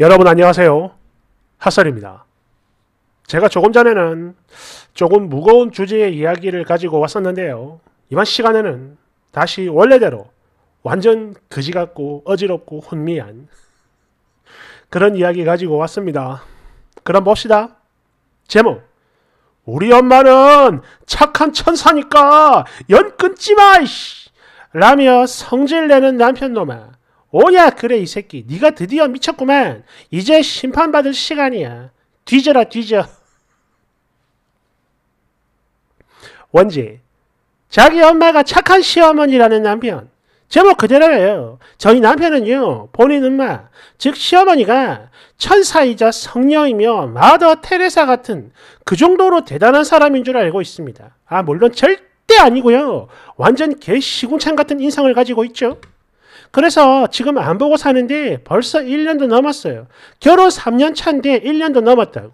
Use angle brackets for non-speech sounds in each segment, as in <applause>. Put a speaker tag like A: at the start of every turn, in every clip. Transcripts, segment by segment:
A: 여러분 안녕하세요. 핫설입니다. 제가 조금 전에는 조금 무거운 주제의 이야기를 가지고 왔었는데요. 이번 시간에는 다시 원래대로 완전 거지 같고 어지럽고 혼미한 그런 이야기 가지고 왔습니다. 그럼 봅시다. 제목 우리 엄마는 착한 천사니까 연 끊지 마! 라며 성질내는 남편놈아 오냐 그래 이 새끼 네가 드디어 미쳤구만 이제 심판받을 시간이야 뒤져라 뒤져 <laughs> 원지 자기 엄마가 착한 시어머니라는 남편 제목 그대로예요 저희 남편은요 본인 엄마 즉 시어머니가 천사이자 성녀이며 마더 테레사 같은 그 정도로 대단한 사람인 줄 알고 있습니다 아 물론 절대 아니고요 완전 개시궁창 같은 인상을 가지고 있죠 그래서 지금 안 보고 사는데 벌써 1년도 넘었어요. 결혼 3년 차인데 1년도 넘었다고.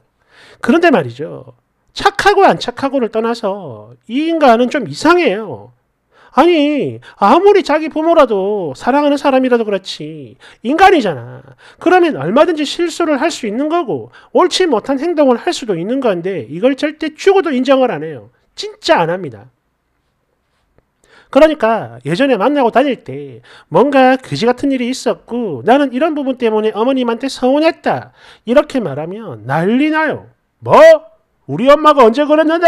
A: 그런데 말이죠. 착하고 안 착하고를 떠나서 이 인간은 좀 이상해요. 아니, 아무리 자기 부모라도 사랑하는 사람이라도 그렇지. 인간이잖아. 그러면 얼마든지 실수를 할 수 있는 거고, 옳지 못한 행동을 할 수도 있는 건데, 이걸 절대 죽어도 인정을 안 해요. 진짜 안 합니다. 그러니까 예전에 만나고 다닐 때 뭔가 그지 같은 일이 있었고 나는 이런 부분 때문에 어머님한테 서운했다. 이렇게 말하면 난리 나요. 뭐? 우리 엄마가 언제 그랬는데?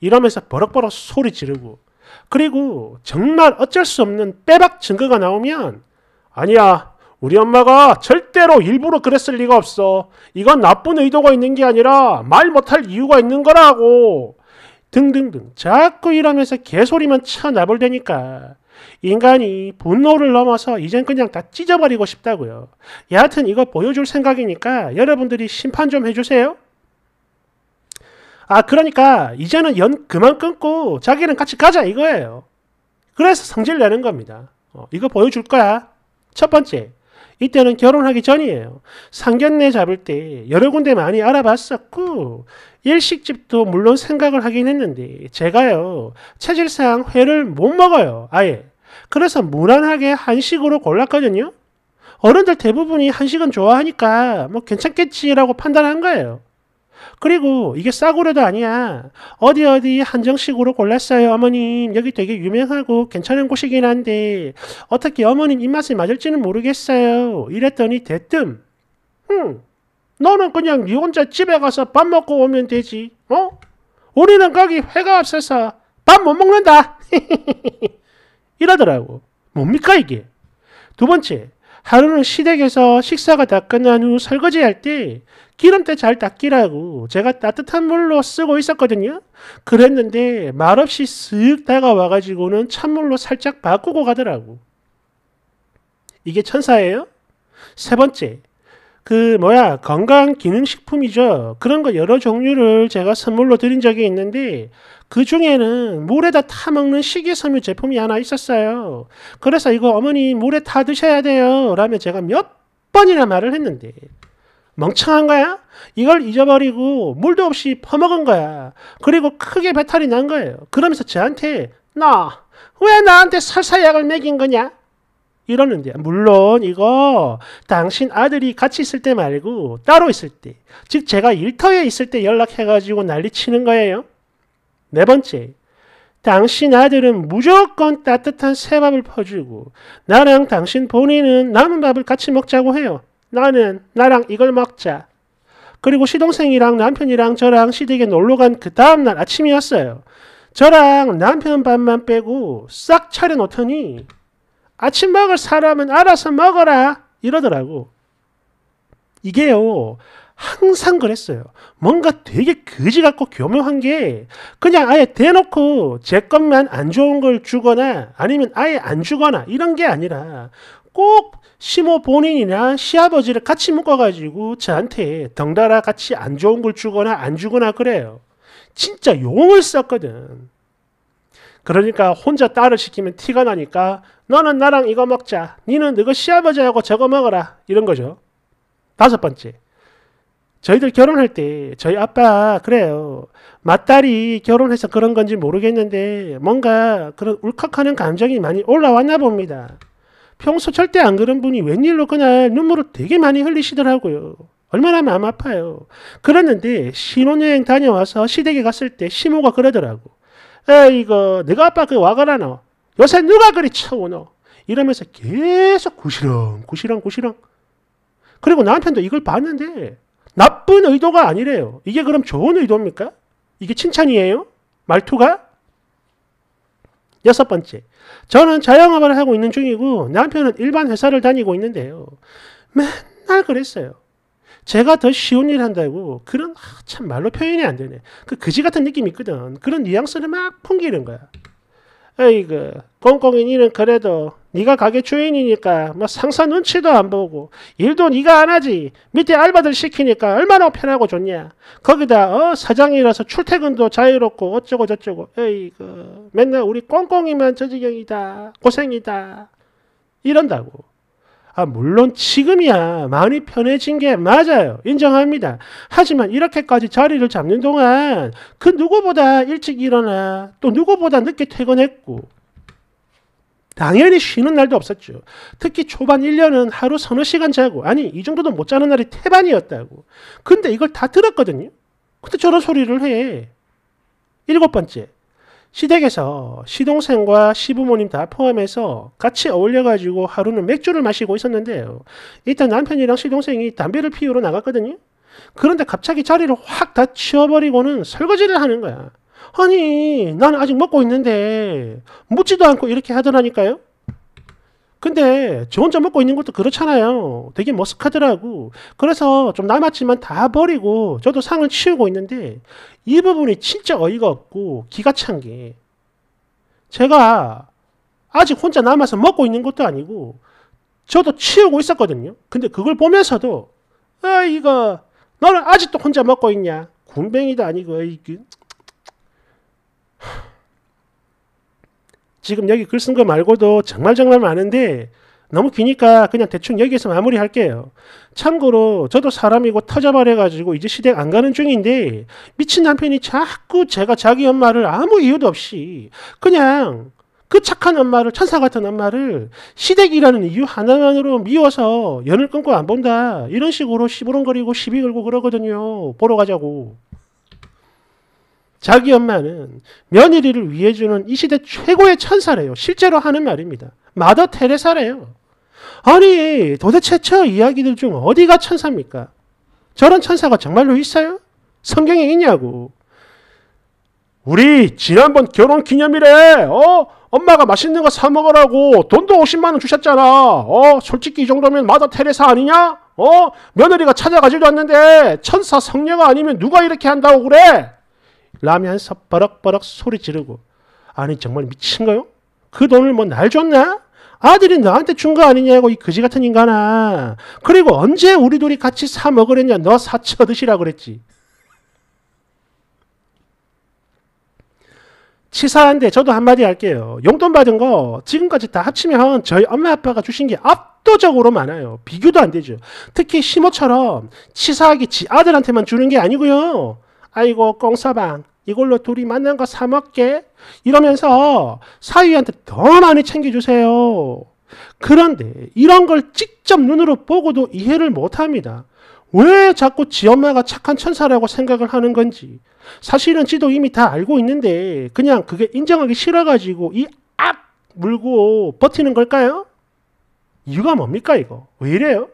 A: 이러면서 버럭버럭 소리 지르고 그리고 정말 어쩔 수 없는 빼박 증거가 나오면 아니야 우리 엄마가 절대로 일부러 그랬을 리가 없어 이건 나쁜 의도가 있는 게 아니라 말 못할 이유가 있는 거라고 등등등 자꾸 일하면서 개소리만 쳐나볼대니까 인간이 분노를 넘어서 이젠 그냥 다 찢어버리고 싶다고요. 여하튼 이거 보여줄 생각이니까 여러분들이 심판 좀 해주세요. 아 그러니까 이제는 연 그만 끊고 자기는 같이 가자 이거예요. 그래서 성질 내는 겁니다. 어, 이거 보여줄 거야. 첫 번째, 이때는 결혼하기 전이에요. 상견례 잡을 때 여러 군데 많이 알아봤었고 일식집도 물론 생각을 하긴 했는데 제가요 체질상 회를 못 먹어요 아예. 그래서 무난하게 한식으로 골랐거든요. 어른들 대부분이 한식은 좋아하니까 뭐 괜찮겠지라고 판단한 거예요. 그리고 이게 싸구려도 아니야. 어디 어디 한정식으로 골랐어요, 어머님. 여기 되게 유명하고 괜찮은 곳이긴 한데 어떻게 어머님 입맛에 맞을지는 모르겠어요. 이랬더니 대뜸, 응, 너는 그냥 네 혼자 집에 가서 밥 먹고 오면 되지. 어? 우리는 거기 회가 없어서 밥 못 먹는다. <laughs> 이러더라고. 뭡니까 이게? 두 번째, 하루는 시댁에서 식사가 다 끝난 후 설거지할 때 기름때 잘 닦이라고 제가 따뜻한 물로 쓰고 있었거든요. 그랬는데 말없이 쓱 다가와가지고는 찬물로 살짝 바꾸고 가더라고. 이게 천사예요? 세 번째, 그 뭐야 건강 기능식품이죠. 그런 거 여러 종류를 제가 선물로 드린 적이 있는데 그 중에는 물에다 타 먹는 식이섬유 제품이 하나 있었어요. 그래서 이거 어머니 물에 타 드셔야 돼요. 라며 제가 몇 번이나 말을 했는데 멍청한 거야? 이걸 잊어버리고 물도 없이 퍼먹은 거야. 그리고 크게 배탈이 난 거예요. 그러면서 저한테 나 왜 나한테 설사약을 먹인 거냐? 이러는데 물론 이거 당신 아들이 같이 있을 때 말고 따로 있을 때, 즉 제가 일터에 있을 때 연락해가지고 난리치는 거예요. 네 번째, 당신 아들은 무조건 따뜻한 새밥을 퍼주고 나랑 당신 본인은 남은 밥을 같이 먹자고 해요. 나는 나랑 이걸 먹자. 그리고 시동생이랑 남편이랑 저랑 시댁에 놀러 간 그 다음날 아침이었어요. 저랑 남편 밥만 빼고 싹 차려놓더니 아침 먹을 사람은 알아서 먹어라 이러더라고. 이게요. 항상 그랬어요. 뭔가 되게 거지 같고 교묘한 게 그냥 아예 대놓고 제 것만 안 좋은 걸 주거나 아니면 아예 안 주거나 이런 게 아니라 꼭 시모 본인이나 시아버지를 같이 묶어가지고 저한테 덩달아 같이 안 좋은 걸 주거나 안 주거나 그래요. 진짜 용을 썼거든. 그러니까 혼자 딸을 시키면 티가 나니까 너는 나랑 이거 먹자. 니는 너거 시아버지하고 저거 먹어라. 이런 거죠. 다섯 번째. 저희들 결혼할 때 저희 아빠 그래요. 맞딸이 결혼해서 그런 건지 모르겠는데 뭔가 그런 울컥하는 감정이 많이 올라왔나 봅니다. 평소 절대 안 그런 분이 웬일로 그날 눈물을 되게 많이 흘리시더라고요. 얼마나 마음 아파요. 그랬는데 신혼여행 다녀와서 시댁에 갔을 때 시모가 그러더라고. 에이거 내가 아빠 그 와가라노 요새 누가 그리 쳐오노 이러면서 계속 구시렁 구시렁 구시렁 그리고 남편도 이걸 봤는데 나쁜 의도가 아니래요. 이게 그럼 좋은 의도입니까? 이게 칭찬이에요? 말투가? 여섯 번째, 저는 자영업을 하고 있는 중이고 남편은 일반 회사를 다니고 있는데요. 맨날 그랬어요. 제가 더 쉬운 일을 한다고 그런 아, 참 말로 표현이 안 되네. 그 그지 같은 느낌이 있거든. 그런 뉘앙스를 막 풍기는 거야. 에이그 공공인이는 그래도 네가 가게 주인이니까 뭐 상사 눈치도 안 보고 일도 네가 안 하지 밑에 알바들 시키니까 얼마나 편하고 좋냐 거기다 어 사장이라서 출퇴근도 자유롭고 어쩌고 저쩌고 에이그 맨날 우리 꽁꽁이만 저지경이다 고생이다 이런다고 아, 물론 지금이야 마음이 편해진 게 맞아요. 인정합니다. 하지만 이렇게까지 자리를 잡는 동안 그 누구보다 일찍 일어나 또 누구보다 늦게 퇴근했고 당연히 쉬는 날도 없었죠. 특히 초반 1년은 하루 서너 시간 자고 아니 이 정도도 못 자는 날이 태반이었다고. 근데 이걸 다 들었거든요. 근데 저런 소리를 해. 일곱 번째. 시댁에서 시동생과 시부모님 다 포함해서 같이 어울려가지고 하루는 맥주를 마시고 있었는데요. 일단 남편이랑 시동생이 담배를 피우러 나갔거든요. 그런데 갑자기 자리를 확 다 치워버리고는 설거지를 하는 거야. 아니, 나는 아직 먹고 있는데 묻지도 않고 이렇게 하더라니까요. 근데 저 혼자 먹고 있는 것도 그렇잖아요. 되게 머쓱하더라고. 그래서 좀 남았지만 다 버리고 저도 상을 치우고 있는데 이 부분이 진짜 어이가 없고 기가 찬 게 제가 아직 혼자 남아서 먹고 있는 것도 아니고 저도 치우고 있었거든요. 근데 그걸 보면서도 아 이거 너는 아직도 혼자 먹고 있냐? 군뱅이도 아니고 이이 그 지금 여기 글 쓴 거 말고도 정말 정말 많은데 너무 기니까 그냥 대충 여기에서 마무리할게요. 참고로 저도 사람이고 터져버려가지고 이제 시댁 안 가는 중인데 미친 남편이 자꾸 제가 자기 엄마를 아무 이유도 없이 그냥 그 착한 엄마를 천사 같은 엄마를 시댁이라는 이유 하나만으로 미워서 연을 끊고 안 본다 이런 식으로 시부렁거리고 시비 걸고 그러거든요. 보러 가자고. 자기 엄마는 며느리를 위해주는 이 시대 최고의 천사래요. 실제로 하는 말입니다. 마더 테레사래요. 아니 도대체 저 이야기들 중 어디가 천사입니까? 저런 천사가 정말로 있어요? 성경에 있냐고. 우리 지난번 결혼 기념일에 어 엄마가 맛있는 거 사 먹으라고 돈도 50만 원 주셨잖아. 어 솔직히 이 정도면 마더 테레사 아니냐? 어 며느리가 찾아가지도 않는데 천사 성녀가 아니면 누가 이렇게 한다고 그래? 라면서 버럭버럭 소리 지르고 아니 정말 미친가요? 그 돈을 뭐 날 줬나? 아들이 너한테준 거 아니냐고 이 거지 같은 인간아. 그리고 언제 우리 둘이 같이 사 먹으랬냐? 너 사쳐 드시라 그랬지. 치사한데 저도 한마디 할게요. 용돈 받은 거 지금까지 다 합치면 저희 엄마 아빠가 주신 게 압도적으로 많아요. 비교도 안 되죠. 특히 시모처럼 치사하게 지 아들한테만 주는 게 아니고요. 아이고 꽁사방 이걸로 둘이 만난 거사 먹게 이러면서 사위한테 더 많이 챙겨주세요. 그런데 이런 걸 직접 눈으로 보고도 이해를 못합니다. 왜 자꾸 지 엄마가 착한 천사라고 생각을 하는 건지 사실은 지도 이미 다 알고 있는데 그냥 그게 인정하기 싫어가지고 이 악 물고 버티는 걸까요? 이유가 뭡니까 이거? 왜 이래요?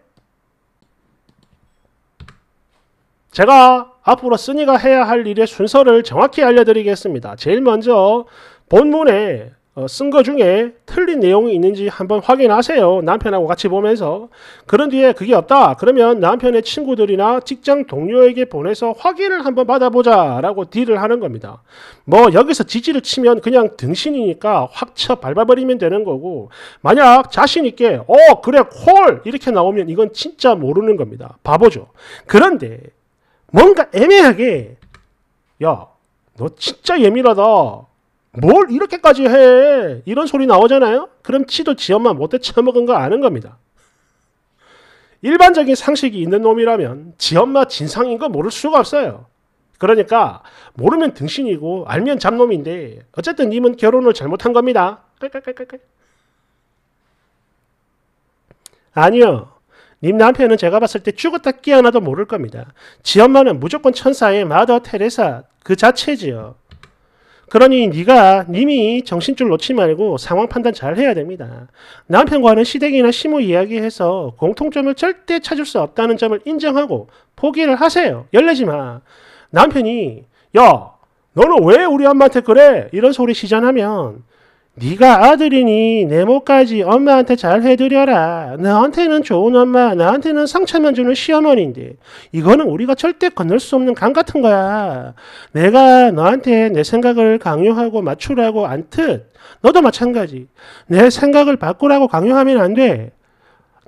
A: 제가 앞으로 쓰니가 해야 할 일의 순서를 정확히 알려드리겠습니다. 제일 먼저 본문에 어, 쓴것 중에 틀린 내용이 있는지 한번 확인하세요. 남편하고 같이 보면서. 그런 뒤에 그게 없다. 그러면 남편의 친구들이나 직장 동료에게 보내서 확인을 한번 받아보자 라고 딜을 하는 겁니다. 뭐 여기서 지지를 치면 그냥 등신이니까 확쳐 밟아버리면 되는 거고 만약 자신 있게 어 그래 콜 이렇게 나오면 이건 진짜 모르는 겁니다. 바보죠. 그런데 뭔가 애매하게 야 너 진짜 예민하다 뭘 이렇게까지 해 이런 소리 나오잖아요 그럼 치도 지 엄마 못해 처먹은 거 아는 겁니다 일반적인 상식이 있는 놈이라면 지 엄마 진상인 거 모를 수가 없어요 그러니까 모르면 등신이고 알면 잡놈인데 어쨌든 님은 결혼을 잘못한 겁니다 깔깔깔깔깔 아니요 님 남편은 제가 봤을 때 죽었다 깨어나도 모를 겁니다. 지 엄마는 무조건 천사의 마더 테레사 그 자체지요. 그러니 네가 님이 정신줄 놓지 말고 상황 판단 잘 해야 됩니다. 남편과는 시댁이나 시무 이야기해서 공통점을 절대 찾을 수 없다는 점을 인정하고 포기를 하세요. 열내지 마. 남편이 야 너는 왜 우리 엄마한테 그래? 이런 소리 시전하면 네가 아들이니 네모까지 엄마한테 잘 해드려라. 나한테는 좋은 엄마, 나한테는 상처만 주는 시어머니인데 이거는 우리가 절대 건널 수 없는 강 같은 거야. 내가 너한테 내 생각을 강요하고 맞추라고 안듯 너도 마찬가지. 내 생각을 바꾸라고 강요하면 안 돼.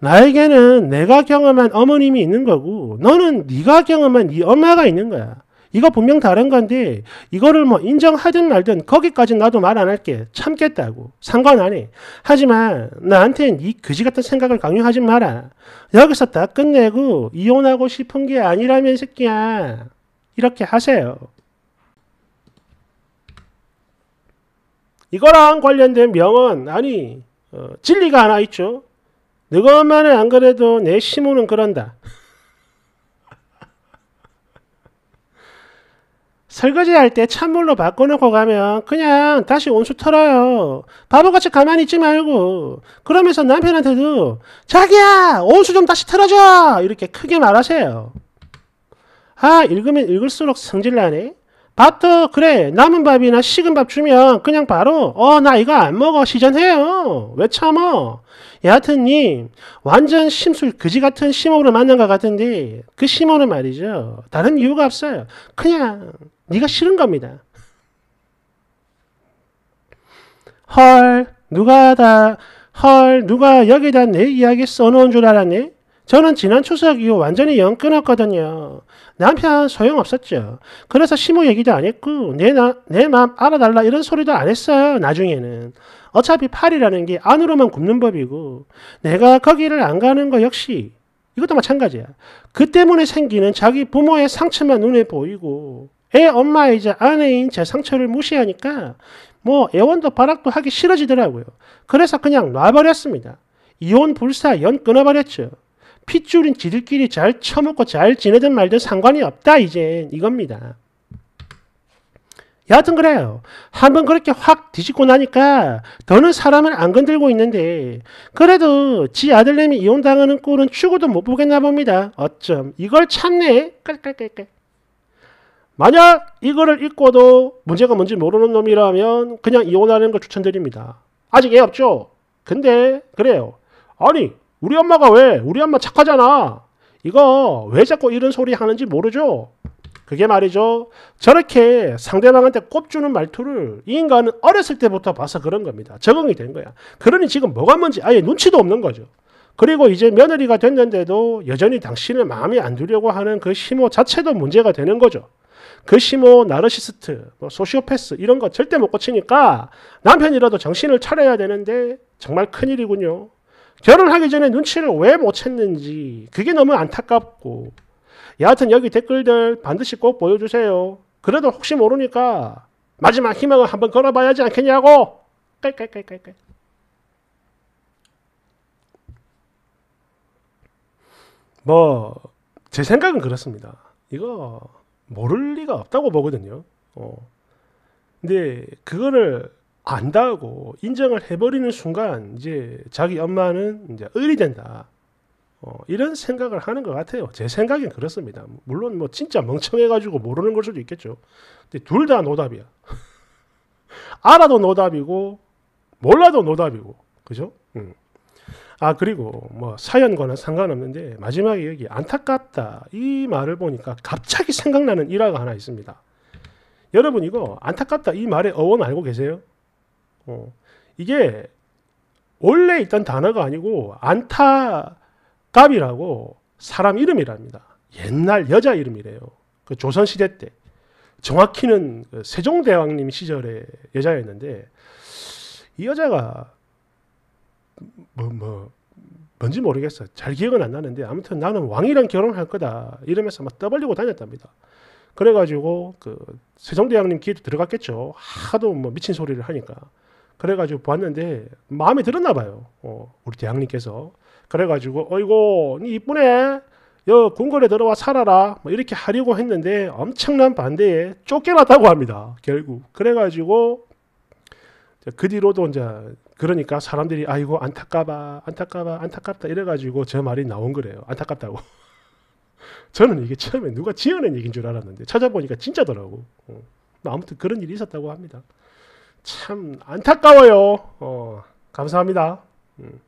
A: 나에게는 내가 경험한 어머님이 있는 거고 너는 네가 경험한 네 엄마가 있는 거야. 이거 분명 다른 건데 이거를 뭐 인정하든 말든 거기까지 나도 말 안 할게 참겠다고 상관 안해 하지만 나한테는이 그지 같은 생각을 강요하지 마라 여기서 다 끝내고 이혼하고 싶은 게 아니라면 새끼야 이렇게 하세요 이거랑 관련된 명언 아니 어, 진리가 하나 있죠 너것만은 안 그래도 내 시모는 그런다 설거지할 때 찬물로 바꿔놓고 가면 그냥 다시 온수 털어요. 바보같이 가만히 있지 말고. 그러면서 남편한테도 자기야 온수 좀 다시 털어줘 이렇게 크게 말하세요. 아 읽으면 읽을수록 성질나네. 밥도 그래 남은 밥이나 식은 밥 주면 그냥 바로 어 나 이거 안 먹어 시전해요. 왜 참어? 여하튼님 완전 심술 그지 같은 심호를 만난 것 같은데 그 심호는 말이죠. 다른 이유가 없어요. 그냥 네가 싫은 겁니다. 헐 누가 다헐 누가 여기다 내 이야기 써놓은 줄 알았니? 저는 지난 추석 이후 완전히 연 끊었거든요. 남편 소용없었죠. 그래서 심호 얘기도 안 했고 내내 마 알아달라 이런 소리도 안 했어요. 나중에는 어차피 팔이라는 게 안으로만 굽는 법이고 내가 거기를 안 가는 거 역시 이것도 마찬가지야. 그 때문에 생기는 자기 부모의 상처만 눈에 보이고 애 엄마이자 아내인 제 상처를 무시하니까 뭐 애원도 바락도 하기 싫어지더라고요. 그래서 그냥 놔버렸습니다. 이혼 불사 연 끊어버렸죠. 핏줄인 지들끼리 잘 처먹고 잘 지내든 말든 상관이 없다 이제 이겁니다. 여하튼 그래요. 한번 그렇게 확 뒤집고 나니까 더는 사람을 안 건들고 있는데 그래도 지 아들내미 이혼당하는 꼴은 죽어도못 보겠나 봅니다. 어쩜 이걸 참네. 깔깔깔깔. 만약 이거를 읽고도 문제가 뭔지 모르는 놈이라면 그냥 이혼하는 걸 추천드립니다. 아직 애 없죠? 근데 그래요. 아니 우리 엄마가 왜? 우리 엄마 착하잖아. 이거 왜 자꾸 이런 소리 하는지 모르죠? 그게 말이죠. 저렇게 상대방한테 꼽주는 말투를 이 인간은 어렸을 때부터 봐서 그런 겁니다. 적응이 된 거야. 그러니 지금 뭐가 뭔지 아예 눈치도 없는 거죠. 그리고 이제 며느리가 됐는데도 여전히 당신을 마음에 안 두려고 하는 그 심호 자체도 문제가 되는 거죠. 그시모 나르시스트, 뭐 소시오패스 이런 거 절대 못 고치니까 남편이라도 정신을 차려야 되는데 정말 큰일이군요. 결혼하기 전에 눈치를 왜 못 챘는지 그게 너무 안타깝고 여하튼 여기 댓글들 반드시 꼭 보여주세요. 그래도 혹시 모르니까 마지막 희망을 한번 걸어봐야 지 않겠냐고 깔깔깔깔깔 뭐제 생각은 그렇습니다. 이거 모를 리가 없다고 보거든요. 어. 근데 그거를 안다고 인정을 해버리는 순간 이제 자기 엄마는 이제 의리된다. 어, 이런 생각을 하는 것 같아요. 제 생각엔 그렇습니다. 물론 뭐 진짜 멍청해가지고 모르는 걸 수도 있겠죠. 근데 둘 다 노답이야. <laughs> 알아도 노답이고 몰라도 노답이고 그죠? 음. 아 그리고 뭐 사연과는 상관없는데 마지막에 여기 안타깝다 이 말을 보니까 갑자기 생각나는 일화가 하나 있습니다. 여러분 이거 안타깝다 이 말의 어원 알고 계세요? 어, 이게 원래 있던 단어가 아니고 안타깝이라고 사람 이름이랍니다. 옛날 여자 이름이래요. 그 조선시대 때 정확히는 그 세종대왕님 시절의 여자였는데 이 여자가 뭐, 뭐, 뭔지 모르겠어. 잘 기억은 안 나는데 아무튼 나는 왕이랑 결혼할 거다. 이러면서 막 떠벌리고 다녔답니다. 그래가지고 그 세종대왕님 귀에도 들어갔겠죠. 하도 뭐 미친 소리를 하니까. 그래가지고 보았는데 마음에 들었나 봐요. 어, 우리 대왕님께서. 그래가지고 어이고 니 이쁘네. 여 궁궐에 들어와 살아라. 뭐 이렇게 하려고 했는데 엄청난 반대에 쫓겨났다고 합니다. 결국. 그래가지고 그 뒤로도 이제 그러니까 사람들이 아이고 안타까봐 안타까봐 안타깝다 이래가지고 저 말이 나온 거래요 안타깝다고 <laughs> 저는 이게 처음에 누가 지어낸 얘기인 줄 알았는데 찾아보니까 진짜더라고 어. 뭐 아무튼 그런 일이 있었다고 합니다 참 안타까워요 어, 감사합니다 음.